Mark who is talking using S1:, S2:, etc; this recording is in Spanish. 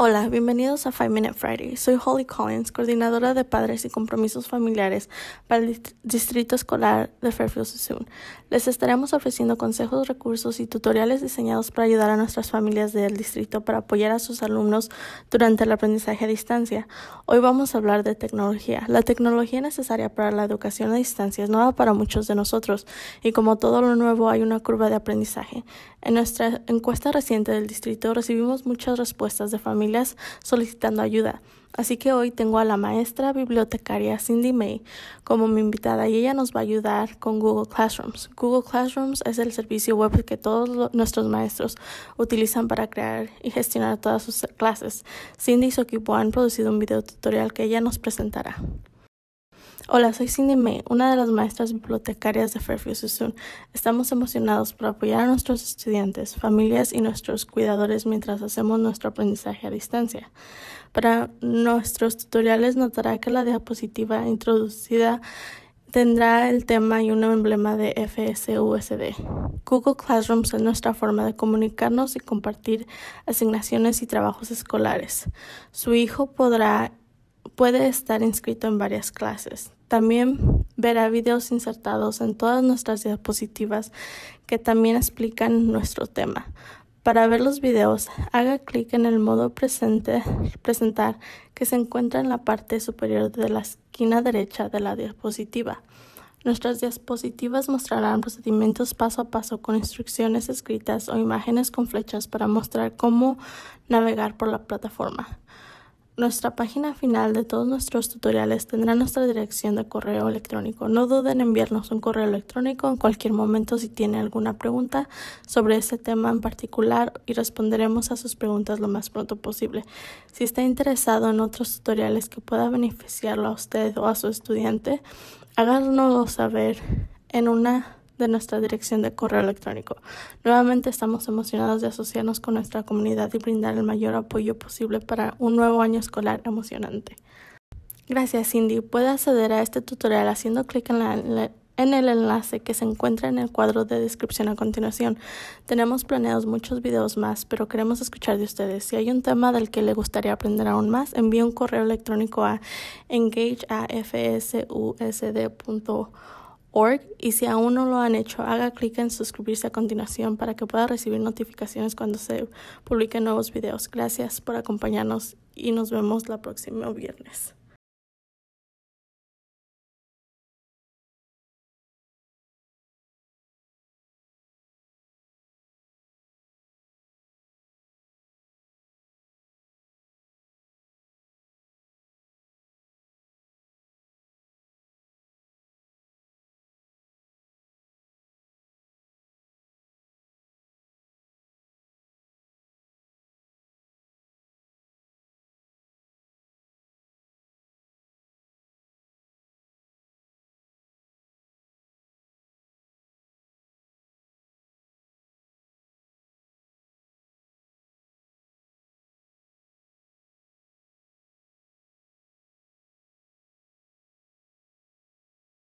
S1: Hola, bienvenidos a Five Minute Friday. Soy Holly Collins, coordinadora de padres y compromisos familiares para el Distrito Escolar de Fairfield Sassoon. Les estaremos ofreciendo consejos, recursos y tutoriales diseñados para ayudar a nuestras familias del distrito para apoyar a sus alumnos durante el aprendizaje a distancia. Hoy vamos a hablar de tecnología. La tecnología necesaria para la educación a distancia es nueva para muchos de nosotros y como todo lo nuevo hay una curva de aprendizaje. En nuestra encuesta reciente del distrito recibimos muchas respuestas de familias solicitando ayuda. Así que hoy tengo a la maestra bibliotecaria Cindy May como mi invitada y ella nos va a ayudar con Google Classrooms. Google Classrooms es el servicio web que todos nuestros maestros utilizan para crear y gestionar todas sus clases. Cindy y su equipo han producido un video tutorial que ella nos presentará. Hola, soy Cindy May, una de las maestras bibliotecarias de Fairfield Susun. Estamos emocionados por apoyar a nuestros estudiantes, familias y nuestros cuidadores mientras hacemos nuestro aprendizaje a distancia. Para nuestros tutoriales notará que la diapositiva introducida tendrá el tema y un emblema de FSUSD. Google Classrooms es nuestra forma de comunicarnos y compartir asignaciones y trabajos escolares. Su hijo podrá puede estar inscrito en varias clases. También verá videos insertados en todas nuestras diapositivas que también explican nuestro tema. Para ver los videos, haga clic en el modo presentar que se encuentra en la parte superior de la esquina derecha de la diapositiva. Nuestras diapositivas mostrarán procedimientos paso a paso con instrucciones escritas o imágenes con flechas para mostrar cómo navegar por la plataforma. Nuestra página final de todos nuestros tutoriales tendrá nuestra dirección de correo electrónico. No duden en enviarnos un correo electrónico en cualquier momento si tiene alguna pregunta sobre este tema en particular y responderemos a sus preguntas lo más pronto posible. Si está interesado en otros tutoriales que pueda beneficiarlo a usted o a su estudiante, háganoslo saber en una de nuestra dirección de correo electrónico. Nuevamente estamos emocionados de asociarnos con nuestra comunidad y brindar el mayor apoyo posible para un nuevo año escolar emocionante. Gracias Cindy. Puede acceder a este tutorial haciendo clic en, el enlace que se encuentra en el cuadro de descripción a continuación. Tenemos planeados muchos videos más, pero queremos escuchar de ustedes. Si hay un tema del que le gustaría aprender aún más, envíe un correo electrónico a engageafsusd.org org y si aún no lo han hecho, haga clic en suscribirse a continuación para que pueda recibir notificaciones cuando se publiquen nuevos videos. Gracias por acompañarnos y nos vemos la próxima viernes.